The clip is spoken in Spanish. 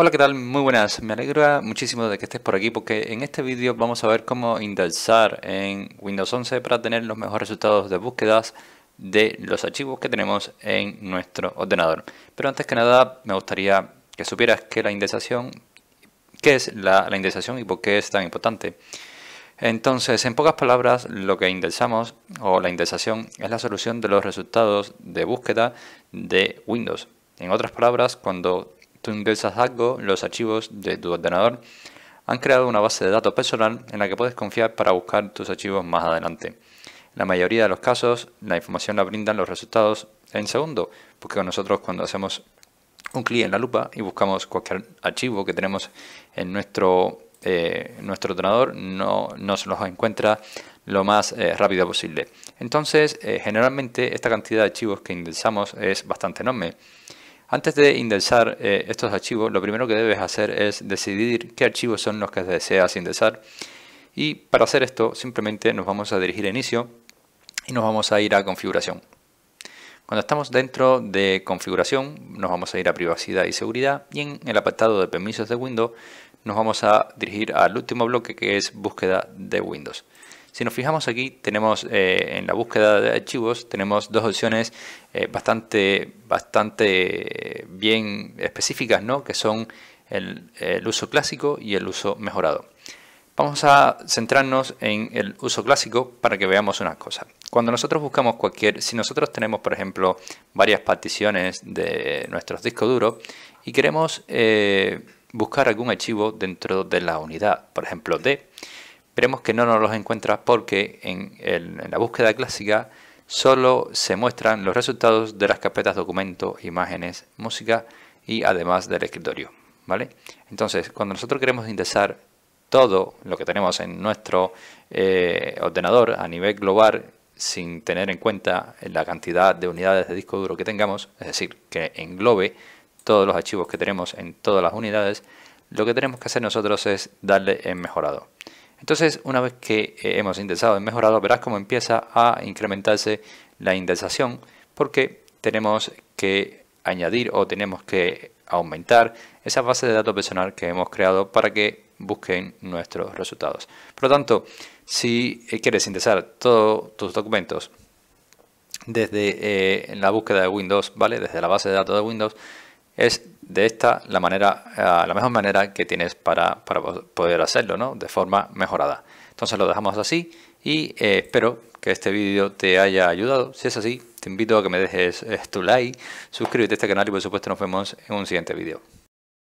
Hola, ¿qué tal? Muy buenas. Me alegra muchísimo de que estés por aquí porque en este vídeo vamos a ver cómo indexar en Windows 11 para tener los mejores resultados de búsquedas de los archivos que tenemos en nuestro ordenador. Pero antes que nada me gustaría que supieras que la indexación, qué es la, la indexación y por qué es tan importante. Entonces, en pocas palabras, lo que indexamos o la indexación es la solución de los resultados de búsqueda de Windows. En otras palabras, cuando Tú ingresas algo, los archivos de tu ordenador han creado una base de datos personal en la que puedes confiar para buscar tus archivos más adelante. En la mayoría de los casos, la información la brindan los resultados en segundo, porque nosotros cuando hacemos un clic en la lupa y buscamos cualquier archivo que tenemos en nuestro, eh, nuestro ordenador, no nos los encuentra lo más eh, rápido posible. Entonces, eh, generalmente esta cantidad de archivos que indexamos es bastante enorme. Antes de indexar eh, estos archivos, lo primero que debes hacer es decidir qué archivos son los que deseas indexar. Y para hacer esto, simplemente nos vamos a dirigir a Inicio y nos vamos a ir a Configuración. Cuando estamos dentro de Configuración, nos vamos a ir a Privacidad y Seguridad y en el apartado de Permisos de Windows nos vamos a dirigir al último bloque que es Búsqueda de Windows. Si nos fijamos aquí, tenemos eh, en la búsqueda de archivos, tenemos dos opciones eh, bastante, bastante bien específicas, ¿no? que son el, uso clásico y el uso mejorado. Vamos a centrarnos en el uso clásico para que veamos una cosa Cuando nosotros buscamos cualquier, si nosotros tenemos por ejemplo varias particiones de nuestros discos duros y queremos eh, buscar algún archivo dentro de la unidad, por ejemplo D, Esperemos que no nos los encuentra porque en, la búsqueda clásica solo se muestran los resultados de las carpetas documento, imágenes, música y además del escritorio. ¿vale? Entonces, cuando nosotros queremos indexar todo lo que tenemos en nuestro eh, ordenador a nivel global sin tener en cuenta la cantidad de unidades de disco duro que tengamos, es decir, que englobe todos los archivos que tenemos en todas las unidades, lo que tenemos que hacer nosotros es darle en mejorado. Entonces, una vez que eh, hemos indexado y mejorado, verás cómo empieza a incrementarse la indexación porque tenemos que añadir o tenemos que aumentar esa base de datos personal que hemos creado para que busquen nuestros resultados. Por lo tanto, si eh, quieres indexar todos tus documentos desde eh, la búsqueda de Windows, ¿vale? Desde la base de datos de Windows, es de esta la, manera, eh, la mejor manera que tienes para, poder hacerlo, ¿no? De forma mejorada. Entonces lo dejamos así y eh, espero que este vídeo te haya ayudado. Si es así, te invito a que me dejes eh, tu like, suscríbete a este canal y por supuesto nos vemos en un siguiente vídeo.